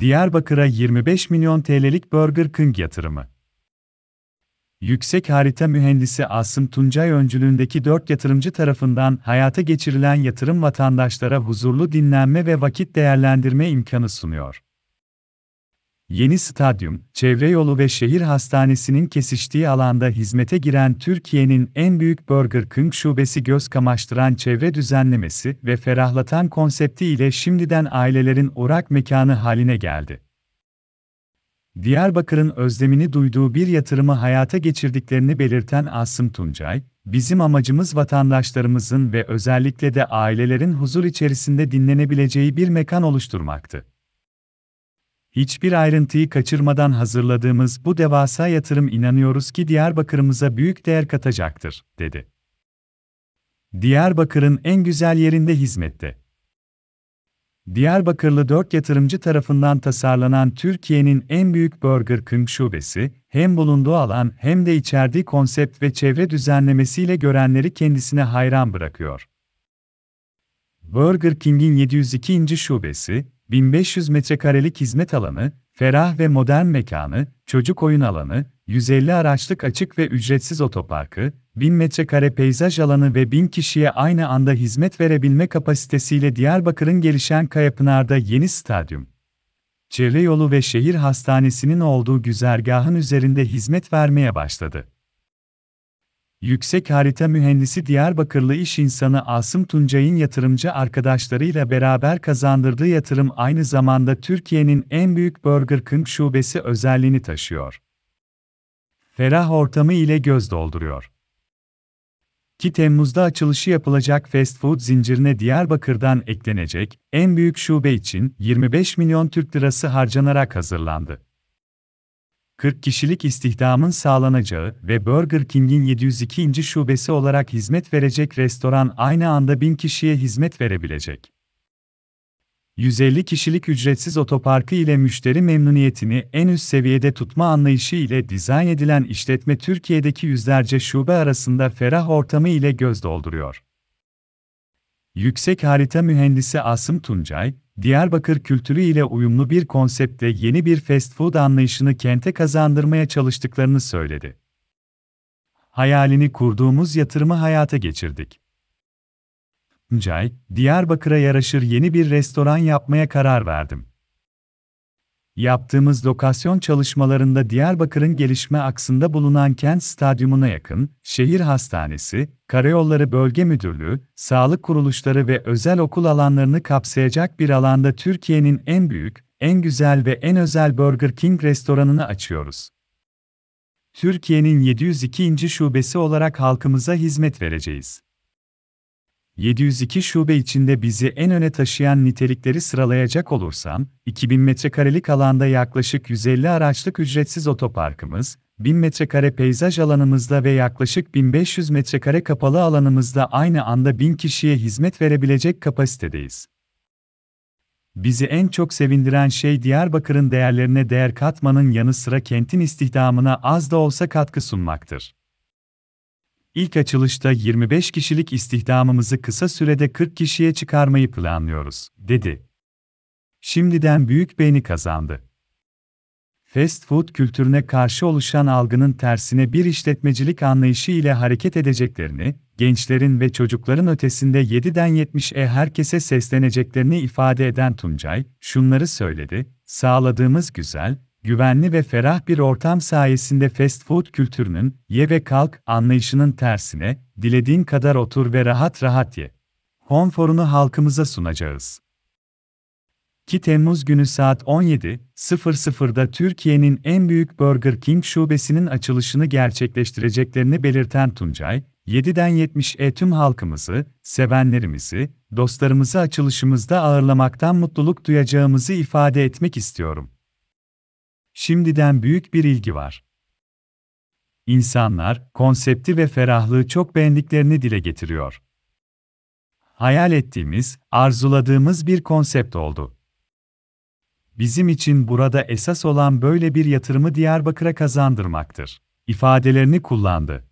Diyarbakır'a 25 milyon TL'lik Burger King yatırımı. Yüksek Harita Mühendisi Asım Tuncay öncülüğündeki dört yatırımcı tarafından hayata geçirilen yatırım vatandaşlara huzurlu dinlenme ve vakit değerlendirme imkanı sunuyor. Yeni stadyum, çevre yolu ve şehir hastanesinin kesiştiği alanda hizmete giren Türkiye'nin en büyük Burger King şubesi göz kamaştıran çevre düzenlemesi ve ferahlatan konsepti ile şimdiden ailelerin orak mekanı haline geldi. Diyarbakır'ın özlemini duyduğu bir yatırımı hayata geçirdiklerini belirten Asım Tuncay, bizim amacımız vatandaşlarımızın ve özellikle de ailelerin huzur içerisinde dinlenebileceği bir mekan oluşturmaktı. Hiçbir ayrıntıyı kaçırmadan hazırladığımız bu devasa yatırım inanıyoruz ki Diyarbakır'ımıza büyük değer katacaktır, dedi. Diyarbakır'ın en güzel yerinde hizmette. Diyarbakırlı dört yatırımcı tarafından tasarlanan Türkiye'nin en büyük Burger King şubesi, hem bulunduğu alan hem de içerdiği konsept ve çevre düzenlemesiyle görenleri kendisine hayran bırakıyor. Burger King'in 702. şubesi, 1500 metrekarelik hizmet alanı, ferah ve modern mekanı, çocuk oyun alanı, 150 araçlık açık ve ücretsiz otoparkı, 1000 metrekare peyzaj alanı ve 1000 kişiye aynı anda hizmet verebilme kapasitesiyle Diyarbakır'ın gelişen Kayapınar'da yeni stadyum, çevre yolu ve şehir hastanesinin olduğu güzergahın üzerinde hizmet vermeye başladı. Yüksek Harita Mühendisi Diyarbakırlı iş insanı Asım Tuncay'ın yatırımcı arkadaşlarıyla beraber kazandırdığı yatırım aynı zamanda Türkiye'nin en büyük Burger King şubesi özelliğini taşıyor. Ferah ortamı ile göz dolduruyor. Ki Temmuz'da açılışı yapılacak fast food zincirine Diyarbakır'dan eklenecek en büyük şube için 25 milyon Türk lirası harcanarak hazırlandı. 40 kişilik istihdamın sağlanacağı ve Burger King'in 702. şubesi olarak hizmet verecek restoran aynı anda 1000 kişiye hizmet verebilecek. 150 kişilik ücretsiz otoparkı ile müşteri memnuniyetini en üst seviyede tutma anlayışı ile dizayn edilen işletme Türkiye'deki yüzlerce şube arasında ferah ortamı ile göz dolduruyor. Yüksek Harita Mühendisi Asım Tuncay, Diyarbakır kültürü ile uyumlu bir konseptle yeni bir fast food anlayışını kente kazandırmaya çalıştıklarını söyledi. Hayalini kurduğumuz yatırımı hayata geçirdik. Mücay, Diyarbakır'a yaraşır yeni bir restoran yapmaya karar verdim. Yaptığımız lokasyon çalışmalarında Diyarbakır'ın gelişme aksında bulunan kent stadyumuna yakın, şehir hastanesi, karayolları bölge müdürlüğü, sağlık kuruluşları ve özel okul alanlarını kapsayacak bir alanda Türkiye'nin en büyük, en güzel ve en özel Burger King restoranını açıyoruz. Türkiye'nin 702. şubesi olarak halkımıza hizmet vereceğiz. 702 şube içinde bizi en öne taşıyan nitelikleri sıralayacak olursam, 2000 metrekarelik alanda yaklaşık 150 araçlık ücretsiz otoparkımız, 1000 metrekare peyzaj alanımızda ve yaklaşık 1500 metrekare kapalı alanımızda aynı anda 1000 kişiye hizmet verebilecek kapasitedeyiz. Bizi en çok sevindiren şey Diyarbakır'ın değerlerine değer katmanın yanı sıra kentin istihdamına az da olsa katkı sunmaktır. İlk açılışta 25 kişilik istihdamımızı kısa sürede 40 kişiye çıkarmayı planlıyoruz, dedi. Şimdiden büyük beğeni kazandı. Fast food kültürüne karşı oluşan algının tersine bir işletmecilik anlayışı ile hareket edeceklerini, gençlerin ve çocukların ötesinde 7'den 70'e herkese sesleneceklerini ifade eden Tuncay, şunları söyledi, sağladığımız güzel, güvenli ve ferah bir ortam sayesinde fast food kültürünün, ye ve kalk anlayışının tersine, dilediğin kadar otur ve rahat rahat ye. Konforunu halkımıza sunacağız. 2 Temmuz günü saat 17.00'da Türkiye'nin en büyük Burger King şubesinin açılışını gerçekleştireceklerini belirten Tuncay, 7'den 70'e tüm halkımızı, sevenlerimizi, dostlarımızı açılışımızda ağırlamaktan mutluluk duyacağımızı ifade etmek istiyorum şimdiden büyük bir ilgi var. İnsanlar, konsepti ve ferahlığı çok beğendiklerini dile getiriyor. Hayal ettiğimiz, arzuladığımız bir konsept oldu. Bizim için burada esas olan böyle bir yatırımı Diyarbakır'a kazandırmaktır. İfadelerini kullandı.